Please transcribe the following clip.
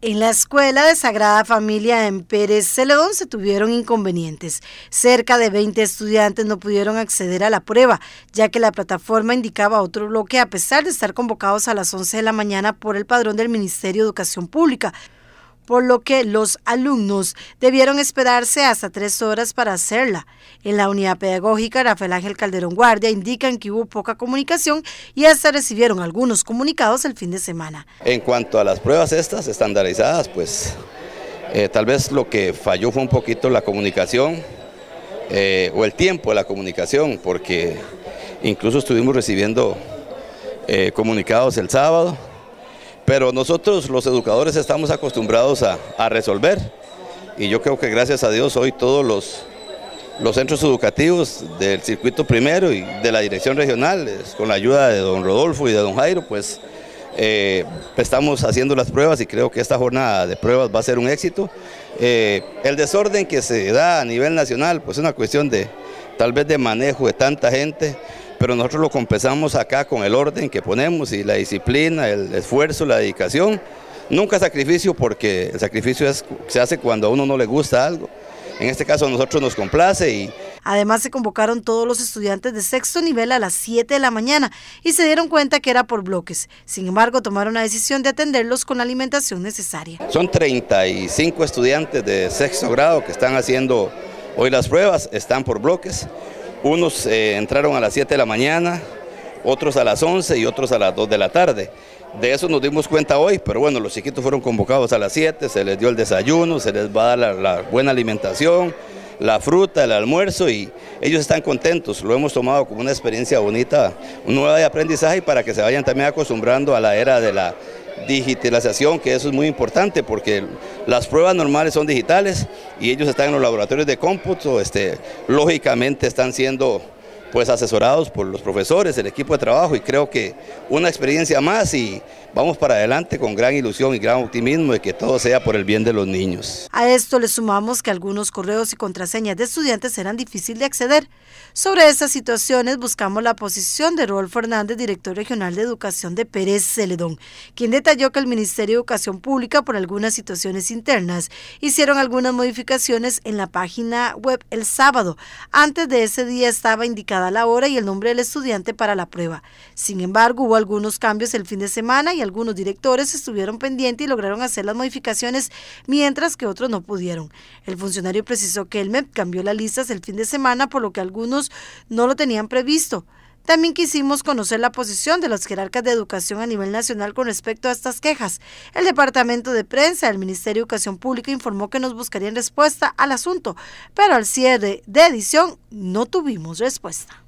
En la escuela de Sagrada Familia en Pérez Celedón se tuvieron inconvenientes. Cerca de 20 estudiantes no pudieron acceder a la prueba, ya que la plataforma indicaba otro bloque a pesar de estar convocados a las 11 de la mañana por el padrón del Ministerio de Educación Pública por lo que los alumnos debieron esperarse hasta tres horas para hacerla. En la unidad pedagógica Rafael Ángel Calderón Guardia indican que hubo poca comunicación y hasta recibieron algunos comunicados el fin de semana. En cuanto a las pruebas estas estandarizadas, pues eh, tal vez lo que falló fue un poquito la comunicación eh, o el tiempo de la comunicación, porque incluso estuvimos recibiendo eh, comunicados el sábado, pero nosotros los educadores estamos acostumbrados a, resolver y yo creo que gracias a Dios hoy todos los, los centros educativos del circuito primero y de la dirección regional, con la ayuda de don Rodolfo y de don Jairo, pues eh, estamos haciendo las pruebas y creo que esta jornada de pruebas va a ser un éxito. Eh, el desorden que se da a nivel nacional, pues es una cuestión de tal vez de manejo de tanta gente, pero nosotros lo compensamos acá con el orden que ponemos y la disciplina, el esfuerzo, la dedicación. Nunca sacrificio porque el sacrificio se hace cuando a uno no le gusta algo. En este caso a nosotros nos complace y... Además se convocaron todos los estudiantes de sexto nivel a las 7 de la mañana y se dieron cuenta que era por bloques. Sin embargo, tomaron la decisión de atenderlos con la alimentación necesaria. Son 35 estudiantes de sexto grado que están haciendo hoy las pruebas, están por bloques. Unos eh, entraron a las 7 de la mañana, otros a las 11 y otros a las 2 de la tarde. De eso nos dimos cuenta hoy, pero bueno, los chiquitos fueron convocados a las 7, se les dio el desayuno, se les va a dar la, buena alimentación, la fruta, el almuerzo y ellos están contentos. Lo hemos tomado como una experiencia bonita, un nuevo aprendizaje para que se vayan también acostumbrando a la era de la digitalización, que eso es muy importante porque las pruebas normales son digitales y ellos están en los laboratorios de cómputo, este, lógicamente están siendo pues asesorados por los profesores, el equipo de trabajo y creo que una experiencia más y vamos para adelante con gran ilusión y gran optimismo de que todo sea por el bien de los niños. A esto le sumamos que algunos correos y contraseñas de estudiantes eran difíciles de acceder. Sobre estas situaciones buscamos la posición de Rolf Fernández, director regional de educación de Pérez Celedón, quien detalló que el Ministerio de Educación Pública por algunas situaciones internas hicieron algunas modificaciones en la página web el sábado. Antes de ese día estaba indicado la hora y el nombre del estudiante para la prueba. Sin embargo, hubo algunos cambios el fin de semana y algunos directores estuvieron pendientes y lograron hacer las modificaciones, mientras que otros no pudieron. El funcionario precisó que el MEP cambió las listas el fin de semana, por lo que algunos no lo tenían previsto. También quisimos conocer la posición de los jerarcas de educación a nivel nacional con respecto a estas quejas. El Departamento de Prensa del Ministerio de Educación Pública informó que nos buscarían respuesta al asunto, pero al cierre de edición no tuvimos respuesta.